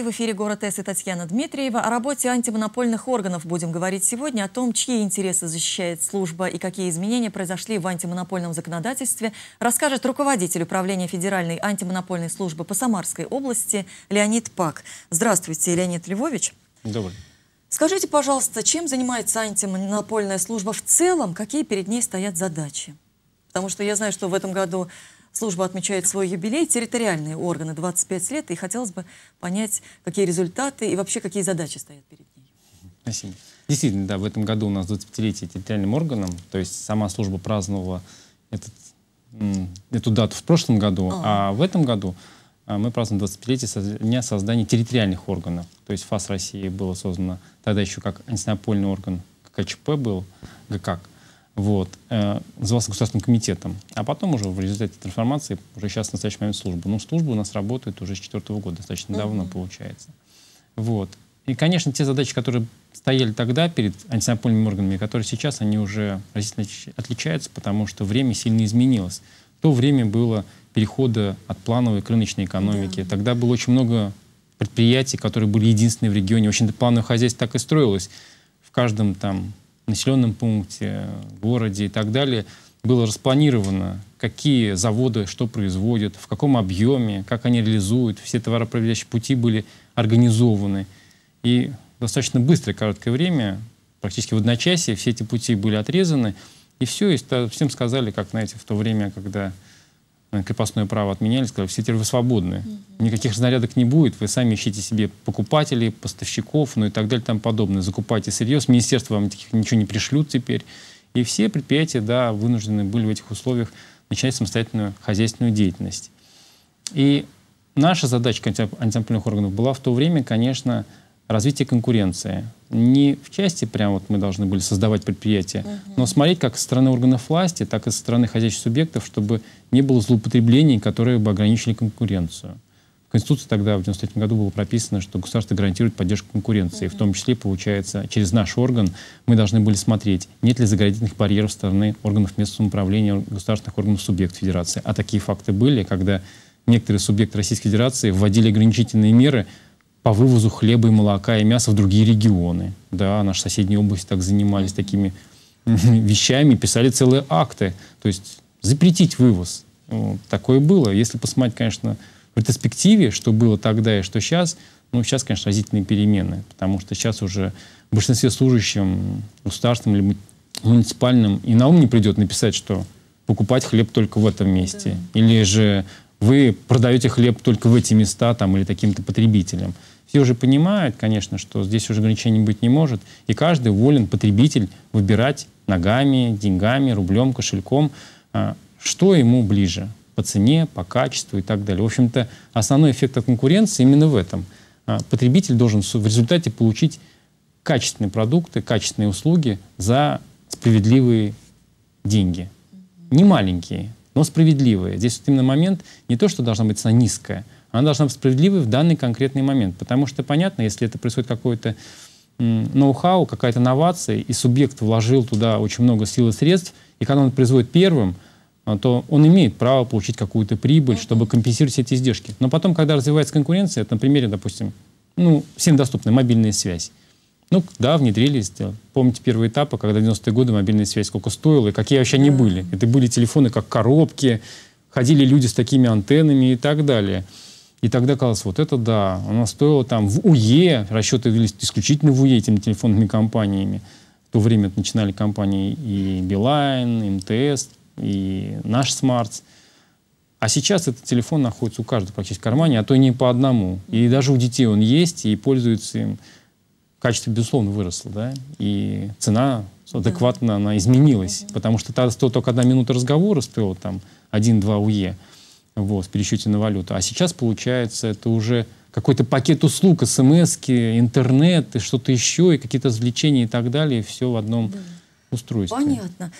Здравствуйте, в эфире «Город С» и Татьяна Дмитриева. О работе антимонопольных органов будем говорить сегодня, о том, чьи интересы защищает служба и какие изменения произошли в антимонопольном законодательстве, расскажет руководитель управления Федеральной антимонопольной службы по Самарской области Леонид Пак. Здравствуйте, Леонид Львович. Добрый Скажите, пожалуйста, чем занимается антимонопольная служба в целом, какие перед ней стоят задачи? Потому что я знаю, что в этом году Служба отмечает свой юбилей, территориальные органы 25 лет, и хотелось бы понять, какие результаты и вообще какие задачи стоят перед ней. Спасибо. Действительно, да, в этом году у нас 25-летие территориальным органам, то есть сама служба праздновала этот, эту дату в прошлом году, а, а в этом году а, мы празднуем 25-летие дня создания территориальных органов. То есть ФАС России было создано тогда еще как антинопольный орган, КЧП был, ГКАК. Вот. Э, назывался государственным комитетом. А потом уже в результате трансформации, уже сейчас в настоящий момент служба. Ну, служба у нас работает уже с четвертого года, достаточно mm-hmm. давно получается. Вот. И, конечно, те задачи, которые стояли тогда перед антинопольными органами, которые сейчас, они уже разительно отличаются, потому что время сильно изменилось. то время было перехода от плановой к рыночной экономике. Да. Тогда было очень много предприятий, которые были единственные в регионе. В общем-то, плановое хозяйство так и строилось. В каждом там населенном пункте, городе и так далее, было распланировано, какие заводы что производят, в каком объеме, как они реализуют. Все товаропроводящие пути были организованы. И достаточно быстро, короткое время, практически в одночасье, все эти пути были отрезаны. И все, и всем сказали, как, знаете, в то время, когда Э, крепостное право отменяли, сказали, все теперь вы свободны. Никаких снарядок не будет, вы сами ищите себе покупателей, поставщиков, ну и так далее, там подобное. Закупайте сырье, с министерства вам таких ничего не пришлют теперь. И все предприятия, да, вынуждены были в этих условиях начинать самостоятельную хозяйственную деятельность. И наша задача антимонопольных органов была в то время, конечно, развитие конкуренции не в части прям вот мы должны были создавать предприятие, угу. но смотреть как со стороны органов власти, так и со стороны хозяйственных субъектов, чтобы не было злоупотреблений, которые бы ограничили конкуренцию. В Конституции тогда, в 93 году, было прописано, что государство гарантирует поддержку конкуренции. Mm-hmm. В том числе, получается, через наш орган мы должны были смотреть, нет ли заградительных барьеров стороны органов местного управления, государственных органов субъектов Федерации. А такие факты были, когда некоторые субъекты Российской Федерации вводили ограничительные меры – по вывозу хлеба и молока и мяса в другие регионы. Да, наши соседние области так занимались такими вещами, писали целые акты. То есть запретить вывоз. Вот, такое было. Если посмотреть, конечно, в ретроспективе, что было тогда и что сейчас, ну, сейчас, конечно, разительные перемены, потому что сейчас уже в большинстве служащим государственным или муниципальным и на ум не придет написать, что покупать хлеб только в этом месте. Да. Или же вы продаете хлеб только в эти места там, или таким-то потребителям. Все уже понимают, конечно, что здесь уже ограничений быть не может, и каждый волен, потребитель, выбирать ногами, деньгами, рублем, кошельком, а, что ему ближе по цене, по качеству и так далее. В общем-то, основной эффект от конкуренции именно в этом. А, потребитель должен в результате получить качественные продукты, качественные услуги за справедливые деньги. Не маленькие, но справедливая. Здесь вот именно момент не то, что должна быть цена низкая, она должна быть справедливой в данный конкретный момент. Потому что, понятно, если это происходит какое-то ноу-хау, какая-то новация, и субъект вложил туда очень много сил и средств, и когда он производит первым, а, то он имеет право получить какую-то прибыль, чтобы компенсировать эти издержки. Но потом, когда развивается конкуренция, это на примере, допустим, ну, всем доступная мобильная связь. Ну, да, внедрились. Да. Помните первые этапы, когда в 90-е годы мобильная связь сколько стоила, и какие вообще они были. Это были телефоны как коробки, ходили люди с такими антеннами и так далее. И тогда казалось, вот это да, она стоила там в УЕ, расчеты велись исключительно в УЕ этими телефонными компаниями. В то время начинали компании и Билайн, и МТС, и наш Смартс. А сейчас этот телефон находится у каждого практически в кармане, а то и не по одному. И даже у детей он есть, и пользуются им качество, безусловно, выросло, да, и цена адекватно она изменилась, потому что тогда стоила только одна минута разговора стоила там 1-2 УЕ вот, в пересчете на валюту, а сейчас, получается, это уже какой-то пакет услуг, смс интернет, и что-то еще, и какие-то развлечения и так далее, и все в одном устройстве. Понятно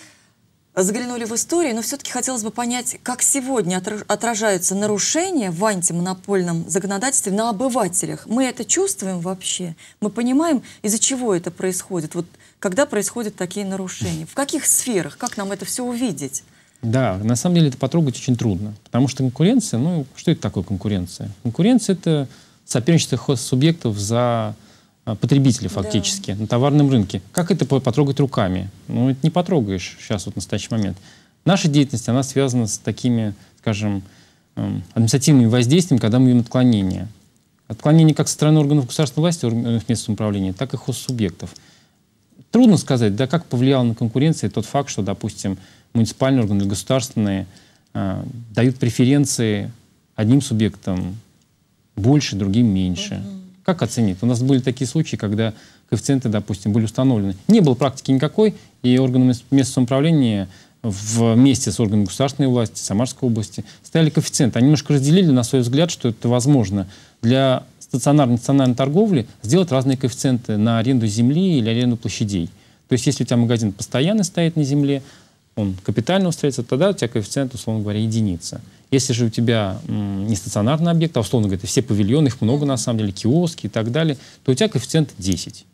заглянули в историю, но все-таки хотелось бы понять, как сегодня отражаются нарушения в антимонопольном законодательстве на обывателях. Мы это чувствуем вообще? Мы понимаем, из-за чего это происходит? Вот когда происходят такие нарушения? В каких сферах? Как нам это все увидеть? Да, на самом деле это потрогать очень трудно, потому что конкуренция, ну что это такое конкуренция? Конкуренция — это соперничество субъектов за а, потребители фактически да. на товарном рынке. Как это потрогать руками? Ну, это не потрогаешь сейчас вот в настоящий момент. Наша деятельность, она связана с такими, скажем, эм, административными воздействиями, когда мы видим отклонение. Отклонение как со стороны органов государственной власти, органов э, местного управления, так и хоссубъектов. Трудно сказать, да, как повлиял на конкуренцию тот факт, что, допустим, муниципальные органы или государственные э, дают преференции одним субъектам больше, другим меньше. Угу. Как оценить? У нас были такие случаи, когда коэффициенты, допустим, были установлены. Не было практики никакой, и органы местного самоуправления вместе с органами государственной власти, Самарской области, стояли коэффициенты. Они немножко разделили, на свой взгляд, что это возможно для стационарной национальной торговли сделать разные коэффициенты на аренду земли или аренду площадей. То есть если у тебя магазин постоянно стоит на земле, он капитально устроится, тогда у тебя коэффициент, условно говоря, единица. Если же у тебя не стационарный объект, а, условно говоря, все павильоны, их много на самом деле, киоски и так далее, то у тебя коэффициент 10.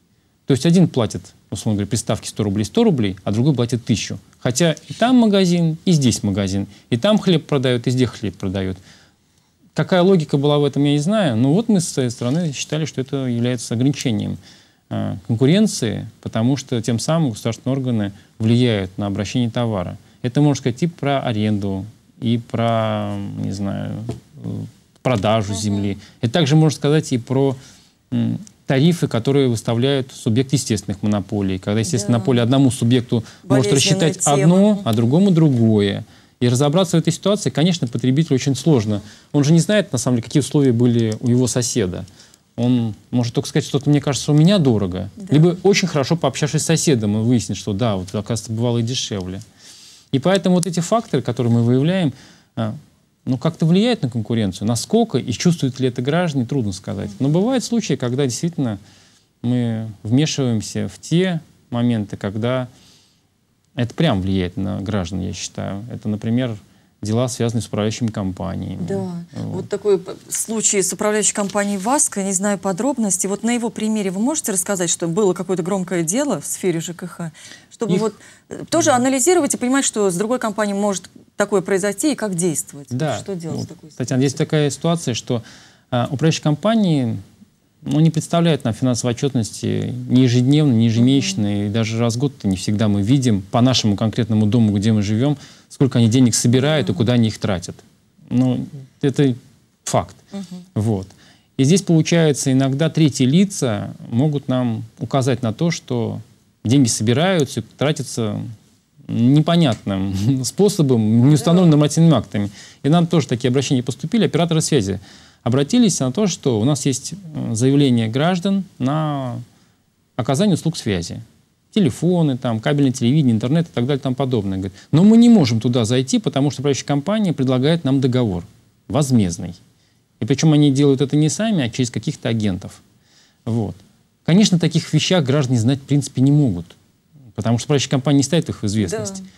То есть один платит, условно говоря, приставки 100 рублей 100 рублей, а другой платит 1000. Хотя и там магазин, и здесь магазин, и там хлеб продают, и здесь хлеб продают. Какая логика была в этом, я не знаю. Но вот мы с своей стороны считали, что это является ограничением. Э, конкуренции, потому что тем самым государственные органы влияют на обращение товара. Это, можно сказать, и про аренду, и про, не знаю, э, продажу земли. Это также можно сказать и про тарифы, которые выставляют субъект естественных монополий. Когда, естественно, да. монополия одному субъекту может рассчитать тема. одно, а другому другое. И разобраться в этой ситуации, конечно, потребителю очень сложно. Он же не знает, на самом деле, какие условия были у его соседа он может только сказать, что-то мне кажется у меня дорого. Да. Либо очень хорошо пообщавшись с соседом, и выяснить, что да, вот оказывается бывало и дешевле. И поэтому вот эти факторы, которые мы выявляем, а, ну, как-то влияет на конкуренцию. Насколько и чувствуют ли это граждане, трудно сказать. Но бывают случаи, когда действительно мы вмешиваемся в те моменты, когда это прям влияет на граждан, я считаю. Это, например, дела, связанные с управляющими компаниями. Да, вот, вот такой случай с управляющей компанией ВАСКО, не знаю подробностей. Вот на его примере вы можете рассказать, что было какое-то громкое дело в сфере ЖКХ, чтобы Их... вот э, тоже да. анализировать и понимать, что с другой компанией может такое произойти и как действовать? Да. Что делать ну, в такой ситуации? Татьяна, здесь такая ситуация, что а, управляющие компании ну, не представляют нам финансовой отчетности ни ежедневно, ни ежемесячно, mm -hmm. и даже раз в год не всегда мы видим по нашему конкретному дому, где мы живем, сколько они денег собирают и куда они их тратят. Ну, это факт. Mm Вот. И здесь, получается, иногда третьи лица могут нам указать на то, что деньги собираются и тратятся непонятным способом, не ну неустановленным нормативными актами. И нам тоже такие обращения поступили, операторы связи обратились на то, что у нас есть э, заявление граждан на оказание услуг связи телефоны, там, кабельное телевидение, интернет и так далее и тому подобное. Говорит, но мы не можем туда зайти, потому что управляющая компания предлагает нам договор возмездный. И причем они делают это не сами, а через каких-то агентов. Вот. Конечно, таких вещах граждане знать в принципе не могут, потому что управляющая компания не ставит их в известность. Да.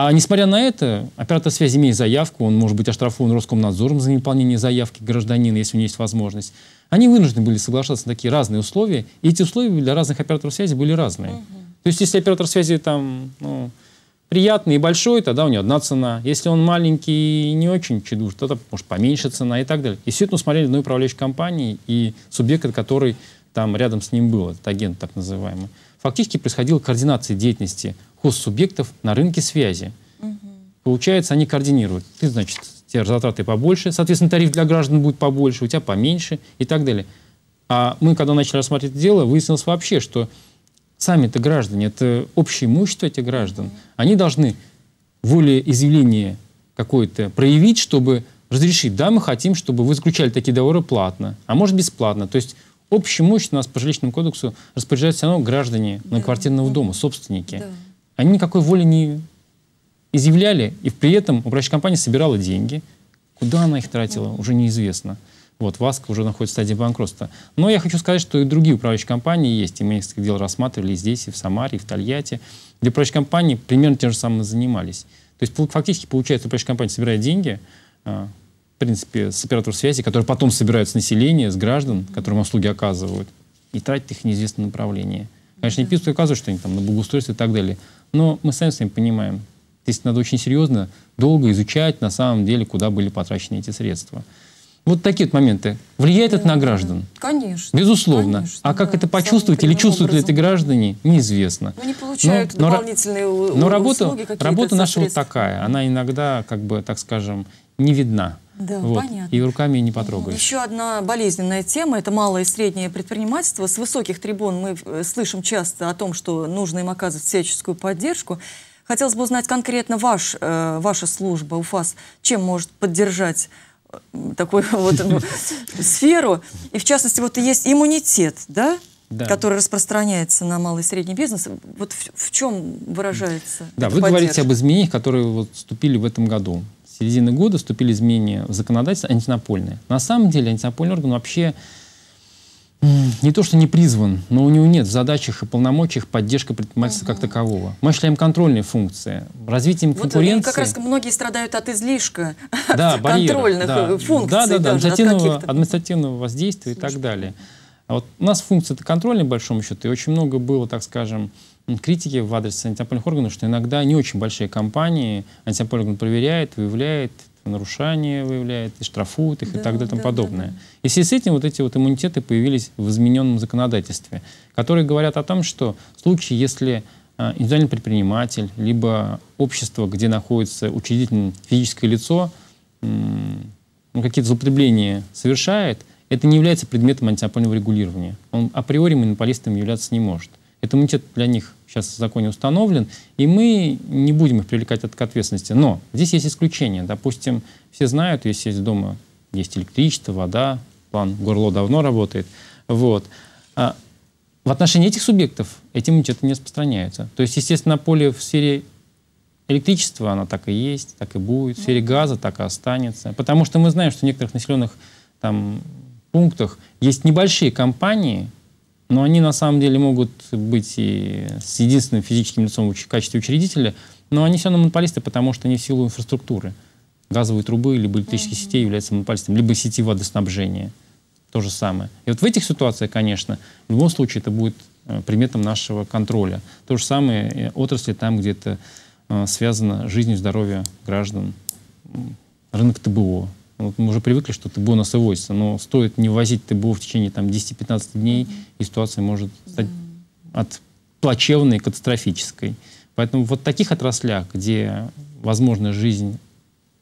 А несмотря на это, оператор связи имеет заявку, он может быть оштрафован Роскомнадзором за неполнение заявки гражданина, если у него есть возможность. Они вынуждены были соглашаться на такие разные условия, и эти условия для разных операторов связи были разные. Угу. То есть, если оператор связи там, ну, приятный и большой, тогда у него одна цена. Если он маленький и не очень чедуш, то это может поменьше цена и так далее. И все это усмотрели одной управляющей компании и субъект, который там рядом с ним был, этот агент так называемый. Фактически происходила координация деятельности хоссубъектов на рынке связи. Угу. Получается, они координируют. Ты, значит, те затраты побольше, соответственно, тариф для граждан будет побольше, у тебя поменьше и так далее. А мы, когда начали рассматривать дело, выяснилось вообще, что сами-то граждане, это общее имущество этих граждан, они должны волеизъявление какое-то проявить, чтобы разрешить. Да, мы хотим, чтобы вы заключали такие договоры платно, а может бесплатно. То есть общее имущество у нас по жилищному кодексу распоряжаются все равно граждане на многоквартирного да. дома, собственники. Они никакой воли не изъявляли, и при этом управляющая компания собирала деньги. Куда она их тратила, уже неизвестно. Вот, ВАСК уже находится в стадии банкротства. Но я хочу сказать, что и другие управляющие компании есть. И мы несколько дел рассматривали и здесь, и в Самаре, и в Тольятти. где управляющие компании примерно тем же самым занимались. То есть фактически получается, управляющая компания собирает деньги, а, в принципе, с оператор связи, которые потом собирают с населения, с граждан, которым услуги оказывают, и тратят их в неизвестном направлении. Конечно, не пишут, указывают, что они там на благоустройство и так далее. Но мы сами с вами понимаем, здесь надо очень серьезно, долго изучать на самом деле, куда были потрачены эти средства. Вот такие вот моменты. Влияет это на граждан? Конечно. Безусловно. Конечно, а как да, это почувствовать или чувствуют ли это граждане, неизвестно. Но ну, они получают но, дополнительные но, услуги. Но работа, работа наша вот такая. Она иногда, как бы, так скажем, не видна. Да, вот. понятно. И руками не потрогаешь. Еще одна болезненная тема – это малое и среднее предпринимательство. С высоких трибун мы э, слышим часто о том, что нужно им оказывать всяческую поддержку. Хотелось бы узнать конкретно ваш, э, ваша служба, УФАС, чем может поддержать такую вот ну, сферу. И в частности, вот есть иммунитет, да? да. который распространяется на малый и средний бизнес. Вот в, в чем выражается? Да, вы говорите об изменениях, которые вот вступили в этом году. С середины года вступили изменения в законодательство антинопольное. На самом деле антинопольный орган вообще не то, что не призван, но у него нет в задачах и полномочиях поддержка предпринимательства угу. как такового. Мы считаем контрольные функции. Развитием вот конкуренции... как раз многие страдают от излишка да, барьера, контрольных да. функций. Да, да, да, административного, административного воздействия Слушай. и так далее. А вот у нас функция-то контрольная, большому счету, и очень много было, так скажем, критики в адрес антимонопольных органов, что иногда не очень большие компании антимонопольный проверяет, выявляет, нарушения выявляет, и штрафует их да, и так далее и тому да, подобное. Да, да. И в связи с этим вот эти вот иммунитеты появились в измененном законодательстве, которые говорят о том, что в случае, если а, индивидуальный предприниматель, либо общество, где находится учредительное физическое лицо, ну, какие-то злоупотребления совершает, это не является предметом антимонопольного регулирования. Он априори монополистом являться не может. Это иммунитет для них сейчас в законе установлен, и мы не будем их привлекать к ответственности. Но здесь есть исключение Допустим, все знают, если есть дома, есть электричество, вода, план горло давно работает. Вот. А в отношении этих субъектов эти иммунитеты не распространяются. То есть, естественно, поле в сфере электричества оно так и есть, так и будет, в сфере газа так и останется. Потому что мы знаем, что в некоторых населенных там, пунктах есть небольшие компании, но они на самом деле могут быть и с единственным физическим лицом в качестве учредителя, но они все равно монополисты, потому что они в силу инфраструктуры. Газовые трубы, либо электрические mm-hmm. сетей являются монополистами, либо сети водоснабжения. То же самое. И вот в этих ситуациях, конечно, в любом случае это будет э, предметом нашего контроля. То же самое отрасли там, где это э, связано с жизнью и здоровьем граждан. Рынок ТБО, ну, вот мы уже привыкли, что ТБО нас и возится, но стоит не возить ТБО в течение там, 10-15 дней, mm-hmm. и ситуация может стать mm-hmm. от плачевной катастрофической. Поэтому вот в таких отраслях, где возможна жизнь,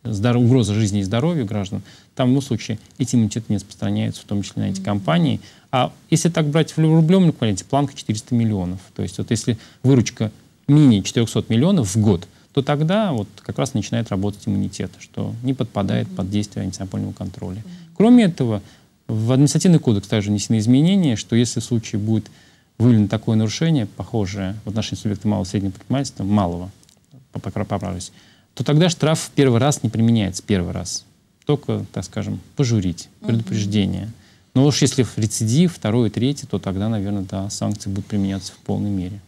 здоров, угроза жизни и здоровью граждан, там, в ну, в случае, эти иммунитеты не распространяются, в том числе на эти mm-hmm. компании. А если так брать в рублевом ну, эквиваленте, планка 400 миллионов. То есть вот если выручка менее 400 миллионов в год – то тогда вот как раз начинает работать иммунитет, что не подпадает mm-hmm. под действие антимонопольного контроля. Mm-hmm. Кроме этого, в административный кодекс также внесены изменения, что если в случае будет выявлено такое нарушение, похожее в отношении субъекта малого и среднего предпринимательства, малого, поправлюсь, то тогда штраф в первый раз не применяется, первый раз. Только, так скажем, пожурить, предупреждение. Mm-hmm. Но уж если рецидив, второй и третий, то тогда, наверное, да, санкции будут применяться в полной мере.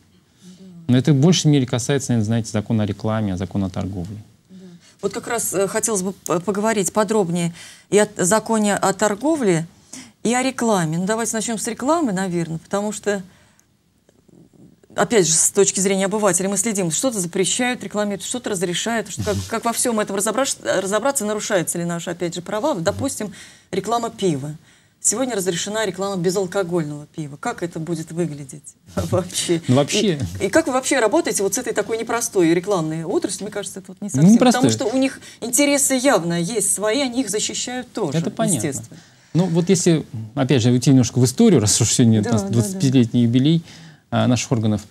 Но это в большей мере касается, наверное, знаете, закона о рекламе, закона о торговле. Вот как раз э, хотелось бы поговорить подробнее и о законе о торговле, и о рекламе. Ну, давайте начнем с рекламы, наверное, потому что, опять же, с точки зрения обывателя, мы следим, что-то запрещают, рекламируют, что-то разрешают, что, как, как во всем этом разобраться, разобраться, нарушаются ли наши, опять же, права. Допустим, реклама пива. Сегодня разрешена реклама безалкогольного пива. Как это будет выглядеть вообще? Ну, вообще. И, и как вы вообще работаете вот с этой такой непростой рекламной отраслью? Мне кажется, это вот не совсем. Непростой. Потому что у них интересы явно есть свои, они их защищают тоже, это понятно. естественно. Ну, вот если, опять же, уйти немножко в историю, раз уж сегодня да, 25-летний да. юбилей а, наших органов,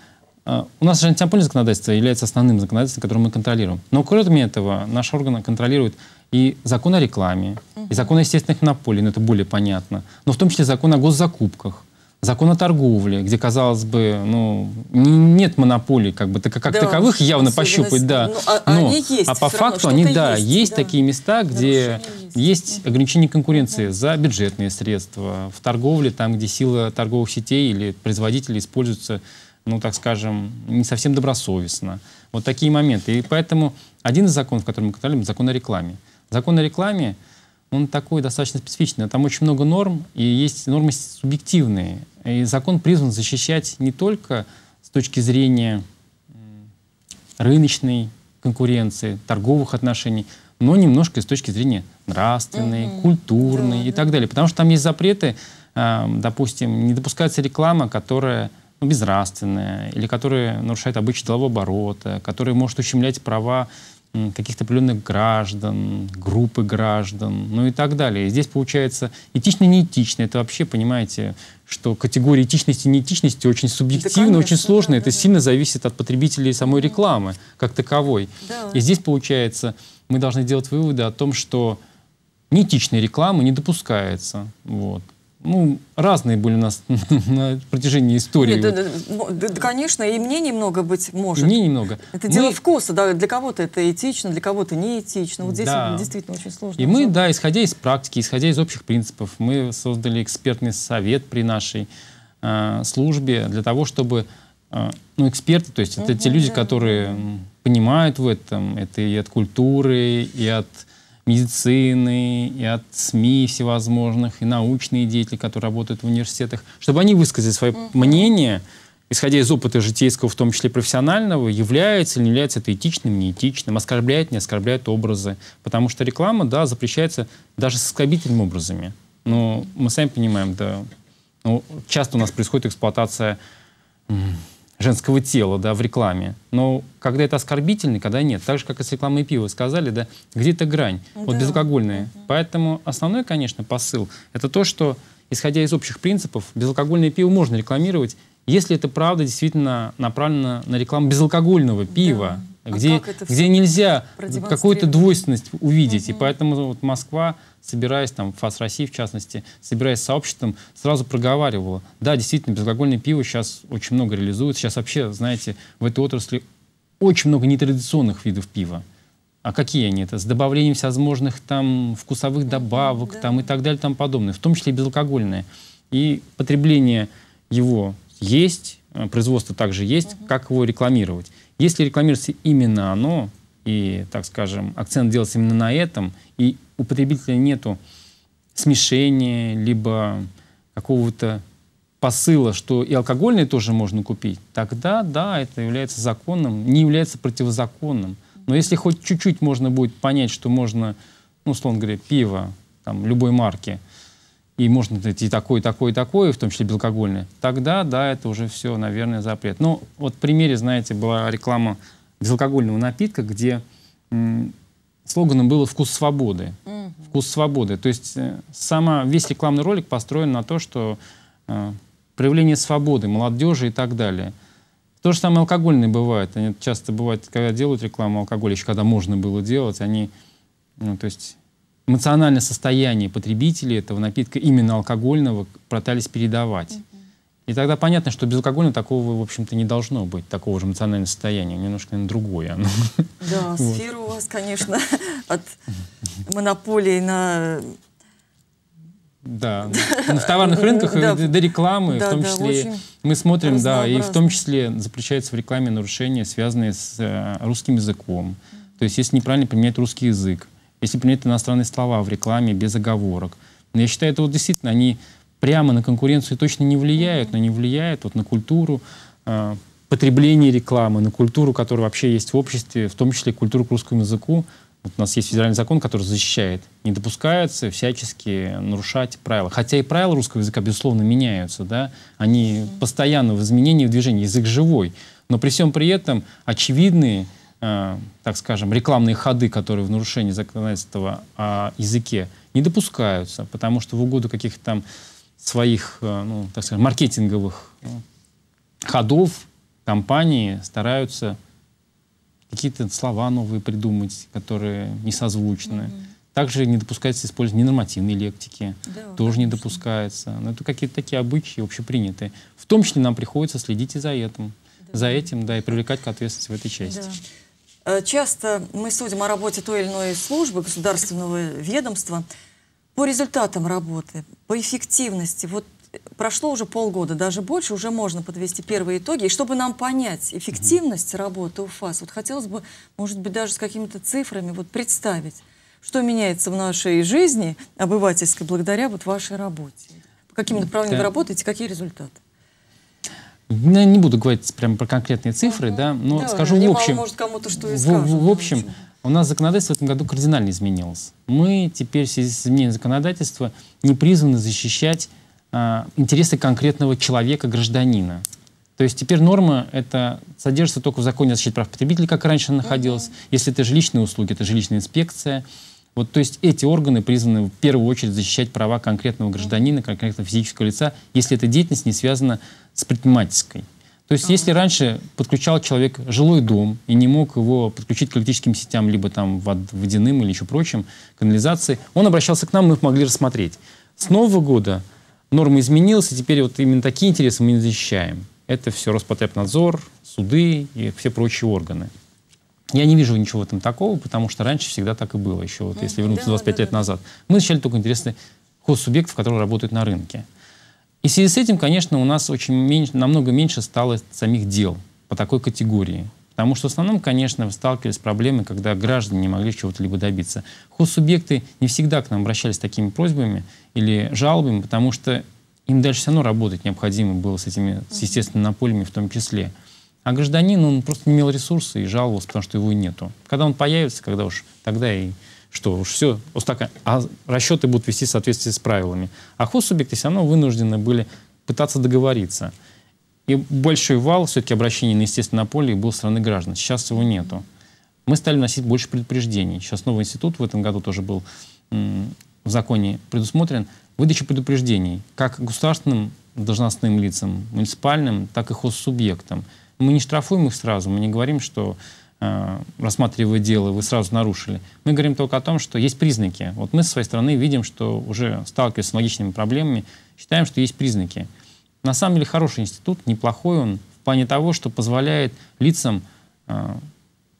а, у нас же антимонопольное законодательство является основным законодательством, которое мы контролируем. Но кроме этого, наши органы контролируют и закон о рекламе, и закон о естественных монополий, но ну, это более понятно, но в том числе закон о госзакупках, закон о торговле, где, казалось бы, ну, нет монополий, как бы, как да, таковых ну, явно пощупать, да. Ну, а, но, есть, а по факту равно, они, да, есть, есть да. такие места, где есть ограничение конкуренции да. за бюджетные средства, в торговле, там, где сила торговых сетей или производителей используется, ну, так скажем, не совсем добросовестно. Вот такие моменты. И поэтому один из законов, который мы катали, закон о рекламе. Закон о рекламе, он такой достаточно специфичный. Там очень много норм, и есть нормы субъективные. И закон призван защищать не только с точки зрения рыночной конкуренции, торговых отношений, но немножко и с точки зрения нравственной, mm-hmm. культурной да, и так далее. Потому что там есть запреты, допустим, не допускается реклама, которая ну, безнравственная, или которая нарушает обычный делового оборота, которая может ущемлять права каких-то определенных граждан, группы граждан, ну и так далее. И здесь получается этично неэтично. Это вообще, понимаете, что категория этичности и неэтичности очень субъективна, да, конечно, очень сложная. Да, да, это сильно зависит от потребителей самой рекламы как таковой. Да. И здесь получается, мы должны делать выводы о том, что неэтичная реклама не допускается. Вот ну, разные были у нас на протяжении истории. Нет, да, да, ну, да, конечно, и мнений много быть может. И мнений много. Это мы... дело вкуса, да, для кого-то это этично, для кого-то неэтично. Вот здесь да. действительно очень сложно. И мы, да, исходя из практики, исходя из общих принципов, мы создали экспертный совет при нашей э, службе для того, чтобы, э, ну, эксперты, то есть это угу, те люди, которые понимают в этом, это и от культуры, и от медицины, и от СМИ всевозможных, и научные деятели, которые работают в университетах, чтобы они высказали свое mm-hmm. мнение, исходя из опыта житейского, в том числе профессионального, является или не является это этичным, неэтичным, оскорбляет, не оскорбляет образы. Потому что реклама, да, запрещается даже с оскорбительными образами. Но мы сами понимаем, да, ну, часто у нас происходит эксплуатация женского тела да, в рекламе. Но когда это оскорбительно, когда нет. Так же, как и с рекламой пива сказали, да, где-то грань, да. вот безалкогольная. Угу. Поэтому основной, конечно, посыл — это то, что, исходя из общих принципов, безалкогольное пиво можно рекламировать, если это правда действительно направлено на рекламу безалкогольного пива. Да где, а где нельзя какую-то двойственность увидеть. Угу. И поэтому вот Москва, собираясь, там, ФАС России в частности, собираясь с сообществом, сразу проговаривала. Да, действительно, безалкогольное пиво сейчас очень много реализуется. Сейчас вообще, знаете, в этой отрасли очень много нетрадиционных видов пива. А какие они это? С добавлением всевозможных там вкусовых добавок да. там, и так далее, там подобное. В том числе и безалкогольное. И потребление его есть, Э, производства также есть, угу. как его рекламировать. Если рекламируется именно оно, и, так скажем, акцент делается именно на этом, и у потребителя нету смешения, либо какого-то посыла, что и алкогольное тоже можно купить, тогда, да, это является законным, не является противозаконным. Но если хоть чуть-чуть можно будет понять, что можно, ну, условно говоря, пиво там, любой марки и можно найти такое, и такое, и такое, в том числе безалкогольное, тогда, да, это уже все, наверное, запрет. но вот в примере, знаете, была реклама безалкогольного напитка, где слоганом было «вкус свободы». Mm-hmm. «Вкус свободы». То есть э, сама, весь рекламный ролик построен на то, что э, проявление свободы молодежи и так далее. То же самое алкогольное бывает. Они часто бывают когда делают рекламу алкоголя, еще когда можно было делать, они, ну, то есть эмоциональное состояние потребителей этого напитка, именно алкогольного, пытались передавать. И тогда понятно, что безалкогольного такого, в общем-то, не должно быть, такого же эмоционального состояния. Немножко, наверное, другое оно. Да, вот. сфера у вас, конечно, от монополии на да. В товарных рынках до рекламы, в том числе мы смотрим, да, и в том числе заключается в рекламе нарушения, связанные с э, русским языком. То есть если неправильно применять русский язык, если применять иностранные слова в рекламе без оговорок. Но я считаю, это вот действительно, они прямо на конкуренцию точно не влияют, но не влияют вот на культуру э, потребления рекламы, на культуру, которая вообще есть в обществе, в том числе культуру к русскому языку. Вот у нас есть федеральный закон, который защищает. Не допускается всячески нарушать правила. Хотя и правила русского языка, безусловно, меняются. Да? Они постоянно в изменении, в движении. Язык живой. Но при всем при этом очевидные Э, так скажем, рекламные ходы, которые в нарушении законодательства о а, языке, не допускаются, потому что в угоду каких-то там своих, э, ну, так скажем, маркетинговых э, ходов компании стараются какие-то слова новые придумать, которые не созвучны. Mm-hmm. Также не допускается использование ненормативной лексики, Да, тоже не допускается. Но это какие-то такие обычаи общепринятые. В том числе нам приходится следить и за этим. Да. За этим, да, и привлекать к ответственности в этой части. Да. Э, часто мы судим о работе той или иной службы, государственного ведомства, по результатам работы, по эффективности. Вот э, прошло уже полгода, даже больше, уже можно подвести первые итоги. И чтобы нам понять эффективность работы УФАС, вот хотелось бы, может быть, даже с какими-то цифрами вот представить, что меняется в нашей жизни обывательской благодаря вот вашей работе. По каким направлениям да. вы работаете, какие результаты? Ну, я не буду говорить прямо про конкретные цифры, да, но да, скажу в общем. Может, кому-то что и скажут, в, в, общем, у нас законодательство в этом году кардинально изменилось. Мы теперь в связи с изменением законодательства не призваны защищать э, интересы конкретного человека, гражданина. То есть теперь норма это содержится только в законе о защите прав потребителей, как раньше находилась. Угу. Если это жилищные услуги, это жилищная инспекция. Вот, то есть эти органы призваны в первую очередь защищать права конкретного гражданина, конкретного физического лица, если эта деятельность не связана с предпринимательской. То есть, если раньше подключал человек жилой дом и не мог его подключить к электрическим сетям, либо там водяным или еще прочим, канализации, он обращался к нам, мы их могли рассмотреть. С Нового года норма изменилась, и теперь вот именно такие интересы мы не защищаем. Это все Роспотребнадзор, суды и все прочие органы. Я не вижу ничего в этом такого, потому что раньше всегда так и было еще, вот, если вернуться да, 25 лет назад. Мы начали только интересный хост субъектов, которые работают на рынке. И в связи с этим, конечно, у нас очень меньше, намного меньше стало самих дел по такой категории. Потому что в основном, конечно, сталкивались с проблемой, когда граждане не могли чего-то либо добиться. Хозсубъекты не всегда к нам обращались с такими просьбами или жалобами, потому что им дальше все равно работать необходимо было с этими, с естественными напольями в том числе. А гражданин, он просто не имел ресурса и жаловался, потому что его нету. Когда он появится, когда уж тогда и что уж все, устака... а расчеты будут вести в соответствии с правилами. А хозсубъекты все равно вынуждены были пытаться договориться. И большой вал все-таки обращений на естественное поле был со стороны граждан. Сейчас его нету. Мы стали носить больше предупреждений. Сейчас новый институт в этом году тоже был в законе предусмотрен. Выдача предупреждений как государственным должностным лицам, муниципальным, так и хозсубъектам. субъектам мы не штрафуем их сразу, мы не говорим, что э, рассматривая дело, вы сразу нарушили. Мы говорим только о том, что есть признаки. Вот мы со своей стороны видим, что уже сталкиваемся с аналогичными проблемами, считаем, что есть признаки. На самом деле хороший институт, неплохой он, в плане того, что позволяет лицам э,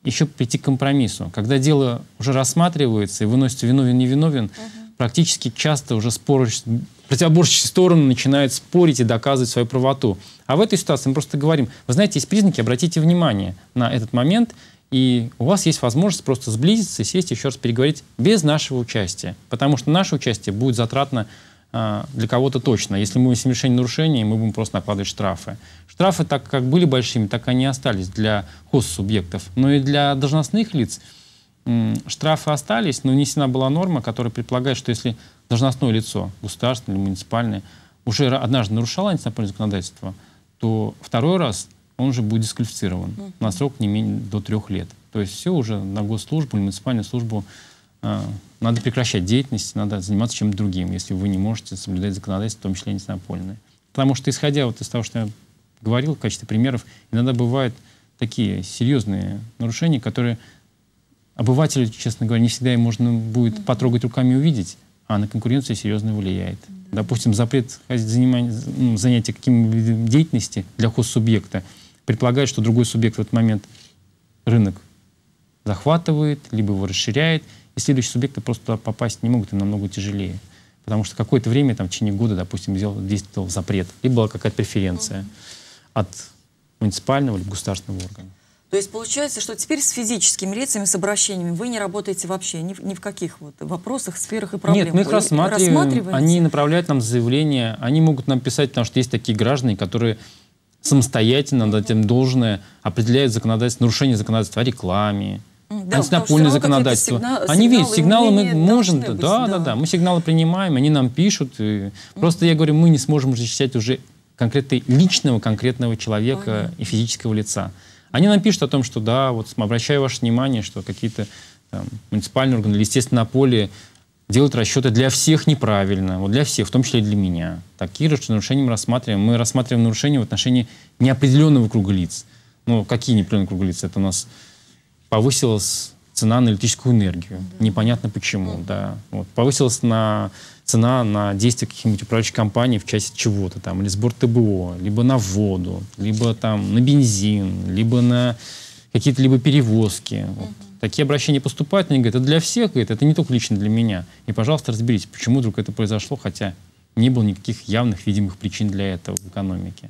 еще прийти к компромиссу. Когда дело уже рассматривается и выносится виновен, невиновен, угу практически часто уже споры, противоборствующие стороны начинают спорить и доказывать свою правоту. А в этой ситуации мы просто говорим, вы знаете, есть признаки, обратите внимание на этот момент, и у вас есть возможность просто сблизиться, сесть, еще раз переговорить без нашего участия. Потому что наше участие будет затратно э, для кого-то точно. Если мы внесем решение нарушения, мы будем просто накладывать штрафы. Штрафы, так как были большими, так и они остались для хост Но и для должностных лиц – штрафы остались, но внесена была норма, которая предполагает, что если должностное лицо, государственное или муниципальное, уже однажды нарушало антинопольное законодательство, то второй раз он уже будет дисквалифицирован mm на срок не менее до трех лет. То есть все уже на госслужбу, муниципальную службу э, надо прекращать деятельность, надо заниматься чем-то другим, если вы не можете соблюдать законодательство, в том числе антинопольное. Потому что, исходя вот из того, что я говорил в качестве примеров, иногда бывают такие серьезные нарушения, которые обывателю, честно говоря, не всегда и можно будет потрогать руками и увидеть, а на конкуренцию серьезно влияет. Допустим, запрет ну, занятия каким-либо деятельности для хоссубъекта предполагает, что другой субъект в этот момент рынок захватывает, либо его расширяет, и следующие субъекты просто попасть не могут, им намного тяжелее. Потому что какое-то время, там, в течение года, допустим, действовал запрет, либо была какая-то преференция от муниципального или государственного органа. То есть получается, что теперь с физическими лицами, с обращениями вы не работаете вообще ни в, ни в каких вот вопросах, сферах и проблемах? Нет, мы их рассматриваем, они направляют нам заявление, они могут нам писать, потому что есть такие граждане, которые самостоятельно, mm -hmm. дать должное, определяют законодательство, нарушение законодательства о рекламе, да, антинопольное законодательство. Сигнал, они видят, сигналы мы можем, быть, да, да, да, мы сигналы принимаем, они нам пишут. И... Э, просто я говорю, мы не сможем защищать уже конкретно личного конкретного человека Понятно. и физического лица. Они напишут о том, что да, вот обращаю ваше внимание, что какие-то там, муниципальные органы или, естественно, поле делают расчеты для всех неправильно, вот для всех, в том числе и для меня. Такие же, нарушения мы рассматриваем. Мы рассматриваем нарушения в отношении неопределенного круга лиц. Ну, какие неопределенные круга лиц? Это у нас повысилась цена на электрическую энергию. Да. Непонятно почему, да. Ну. да. Вот. Повысилась на цена на действия каких-нибудь управляющих компаний в части чего-то там, или сбор ТБО, либо на воду, либо там на бензин, либо на какие-то либо перевозки. Uh-huh. Вот. Такие обращения поступают, они говорят, это для всех, говорят, это не только лично для меня. И, пожалуйста, разберитесь, почему вдруг это произошло, хотя не было никаких явных видимых причин для этого в экономике.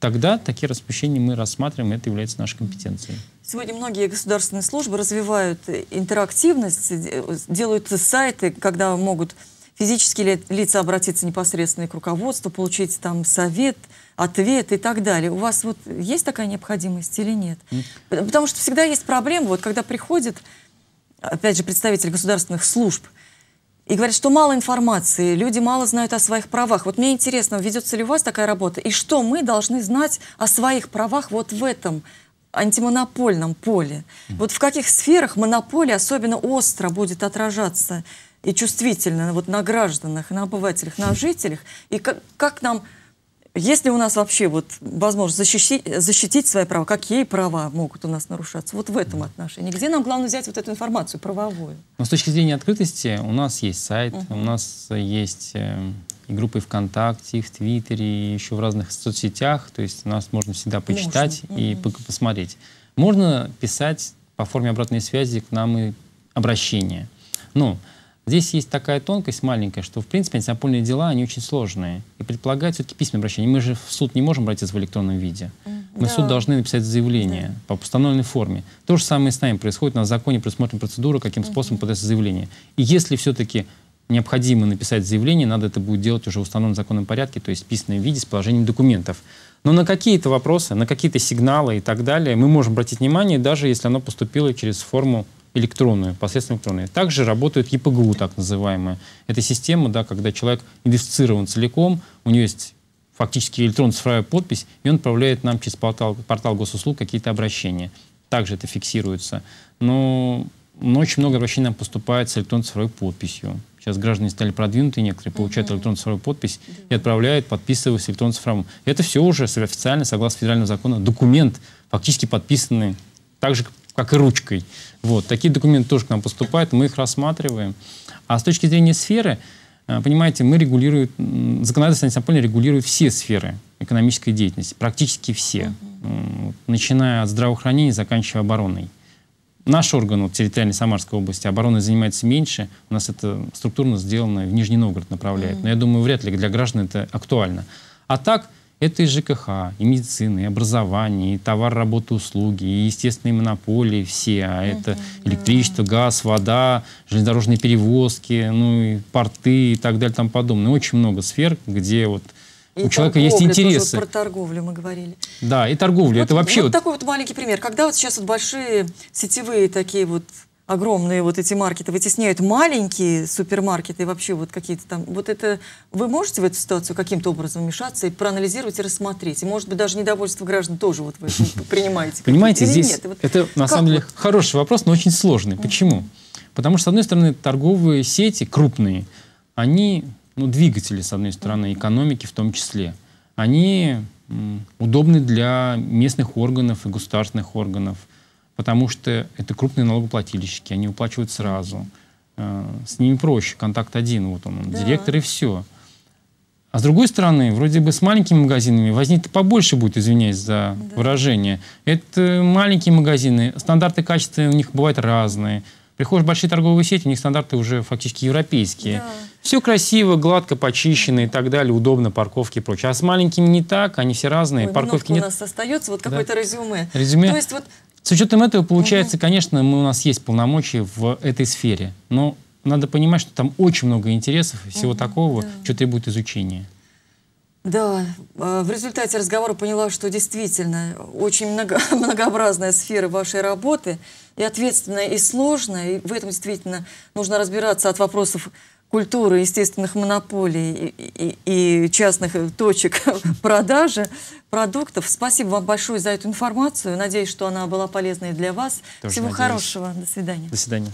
Тогда такие распущения мы рассматриваем, и это является нашей компетенцией. Сегодня многие государственные службы развивают интерактивность, делают сайты, когда могут физические лица обратиться непосредственно к руководству, получить там совет, ответ и так далее. У вас вот есть такая необходимость или нет? Потому что всегда есть проблема, вот когда приходит, опять же, представитель государственных служб, и говорят, что мало информации, люди мало знают о своих правах. Вот мне интересно, ведется ли у вас такая работа, и что мы должны знать о своих правах вот в этом антимонопольном поле? Вот в каких сферах монополия особенно остро будет отражаться и чувствительны вот на гражданах, на обывателях, на жителях, и как, как нам, если у нас вообще вот возможность защитить, защитить свои права, какие права могут у нас нарушаться вот в этом отношении? Где нам главное взять вот эту информацию правовую? Но с точки зрения открытости у нас есть сайт, uh у нас есть э, и группы ВКонтакте, и в Твиттере, и еще в разных соцсетях. То есть у нас можно всегда почитать можно. и угу. посмотреть. Можно писать по форме обратной связи к нам и обращение. Ну, Здесь есть такая тонкость маленькая, что, в принципе, антимонопольные дела, они очень сложные. И предполагают все-таки письменное обращение. Мы же в суд не можем обратиться в электронном виде. Мы да. в суд должны написать заявление да. по установленной форме. То же самое с нами происходит. На законе предусмотрена процедура, каким способом подать заявление. И если все-таки необходимо написать заявление, надо это будет делать уже в установленном законном порядке, то есть в письменном виде с положением документов. Но на какие-то вопросы, на какие-то сигналы и так далее мы можем обратить внимание, даже если оно поступило через форму электронную, посредством электронной. Также работает ЕПГУ, так называемая. Это система, да, когда человек идентифицирован целиком, у него есть фактически электронно-цифровая подпись, и он отправляет нам через портал, портал госуслуг какие-то обращения. Также это фиксируется. Но, но очень много обращений нам поступает с электронно-цифровой подписью. Сейчас граждане стали продвинутые, некоторые получают mm -hmm. цифровую подпись и отправляют, подписываясь электронно цифровым. Это все уже официально, согласно федеральному закону, документ, фактически подписанный. Также как и ручкой. Вот. Такие документы тоже к нам поступают, мы их рассматриваем. А с точки зрения сферы, э, понимаете, мы регулируем, законодательство антимонопольное регулирует все сферы экономической деятельности, практически все, угу. начиная от здравоохранения, заканчивая обороной. Наш орган вот, территориальной Самарской области обороны занимается меньше. У нас это структурно сделано в Нижний Новгород направляет. Mm-hmm. Но я думаю, вряд ли для граждан это актуально. А так, это и ЖКХ, и медицина, и образование, и товар, работы, услуги, и естественные монополии все. А это электричество, газ, вода, железнодорожные перевозки, ну и порты и так далее, там подобное. Очень много сфер, где вот и у человека есть интересы. Тоже про торговлю мы говорили. Да, и торговля. Вот, это вообще вот, вот такой вот маленький пример. Когда вот сейчас вот большие сетевые такие вот огромные вот эти маркеты вытесняют маленькие супермаркеты и вообще вот какие-то там... Вот это... Вы можете в эту ситуацию каким-то образом вмешаться и проанализировать, и рассмотреть? И, может быть, даже недовольство граждан тоже вот вы принимаете? Понимаете, здесь нет? Вот это, на самом деле, вот? хороший вопрос, но очень сложный. Почему? Потому что, с одной стороны, торговые сети крупные, они ну, двигатели, с одной стороны, экономики в том числе. Они удобны для местных органов и государственных органов – потому что это крупные налогоплательщики, они уплачивают сразу. Э, с ними проще, контакт один, вот он, да. директор и все. А с другой стороны, вроде бы с маленькими магазинами возник побольше будет, извиняюсь за да. выражение. Это маленькие магазины, стандарты качества у них бывают разные. Приходишь в большие торговые сети, у них стандарты уже фактически европейские. Да. Все красиво, гладко, почищено и так далее, удобно, парковки и прочее. А с маленькими не так, они все разные. Ой, парковки нет. у нас остается, вот какое-то да. резюме. резюме. То есть вот с учетом этого, получается, угу. конечно, мы, у нас есть полномочия в этой сфере, но надо понимать, что там очень много интересов и всего угу, такого, да. что требует изучения. Да, э, в результате разговора поняла, что действительно очень много, многообразная сфера вашей работы, и ответственная, и сложная, и в этом действительно нужно разбираться от вопросов культуры естественных монополий и, и, и частных э, точек продажи продуктов. Спасибо вам большое за эту информацию. Надеюсь, что она была полезной для вас. Тоже Всего надеюсь. хорошего. До свидания. До свидания.